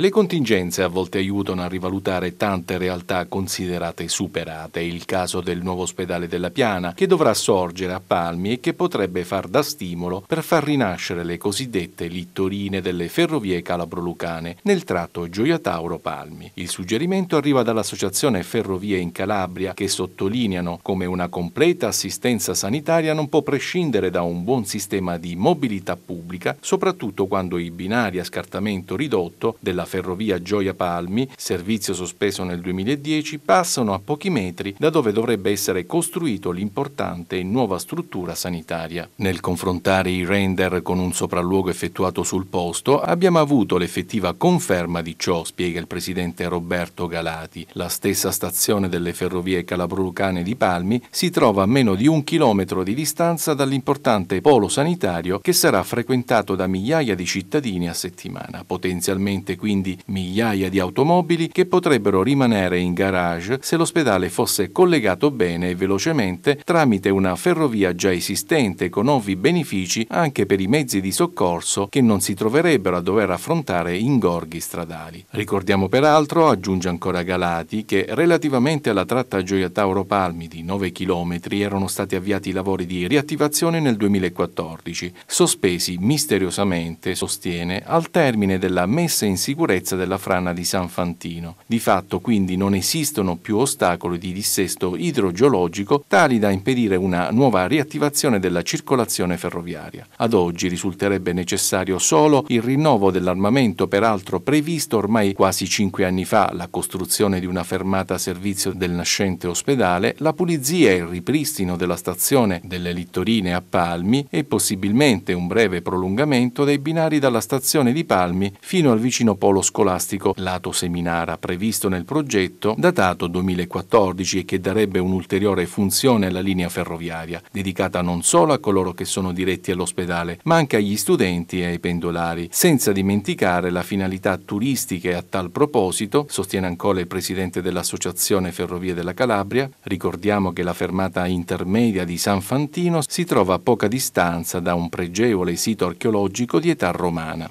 Le contingenze a volte aiutano a rivalutare tante realtà considerate superate, il caso del nuovo ospedale della Piana che dovrà sorgere a Palmi e che potrebbe far da stimolo per far rinascere le cosiddette littorine delle ferrovie calabro-lucane nel tratto Gioia Tauro-Palmi. Il suggerimento arriva dall'Associazione Ferrovie in Calabria che sottolineano come una completa assistenza sanitaria non può prescindere da un buon sistema di mobilità pubblica, soprattutto quando i binari a scartamento ridotto della ferrovia Gioia Palmi, servizio sospeso nel 2010, passano a pochi metri da dove dovrebbe essere costruito l'importante nuova struttura sanitaria. Nel confrontare i render con un sopralluogo effettuato sul posto, abbiamo avuto l'effettiva conferma di ciò, spiega il presidente Roberto Galati. La stessa stazione delle ferrovie calabrucane di Palmi si trova a meno di un chilometro di distanza dall'importante polo sanitario che sarà frequentato da migliaia di cittadini a settimana, potenzialmente quindi quindi migliaia di automobili che potrebbero rimanere in garage se l'ospedale fosse collegato bene e velocemente tramite una ferrovia già esistente con ovvi benefici anche per i mezzi di soccorso che non si troverebbero a dover affrontare ingorghi stradali. Ricordiamo peraltro, aggiunge ancora Galati, che relativamente alla tratta Gioia Tauro Palmi di 9 km erano stati avviati i lavori di riattivazione nel 2014, sospesi misteriosamente, sostiene, al termine della messa in sicurezza sicurezza della frana di San Fantino. Di fatto quindi non esistono più ostacoli di dissesto idrogeologico tali da impedire una nuova riattivazione della circolazione ferroviaria. Ad oggi risulterebbe necessario solo il rinnovo dell'armamento peraltro previsto ormai quasi cinque anni fa, la costruzione di una fermata a servizio del nascente ospedale, la pulizia e il ripristino della stazione delle Littorine a Palmi e possibilmente un breve prolungamento dei binari dalla stazione di Palmi fino al vicino posto polo scolastico lato seminara previsto nel progetto datato 2014 e che darebbe un'ulteriore funzione alla linea ferroviaria, dedicata non solo a coloro che sono diretti all'ospedale, ma anche agli studenti e ai pendolari, senza dimenticare la finalità turistica e a tal proposito, sostiene ancora il presidente dell'Associazione Ferrovie della Calabria, ricordiamo che la fermata intermedia di San Fantino si trova a poca distanza da un pregevole sito archeologico di età romana.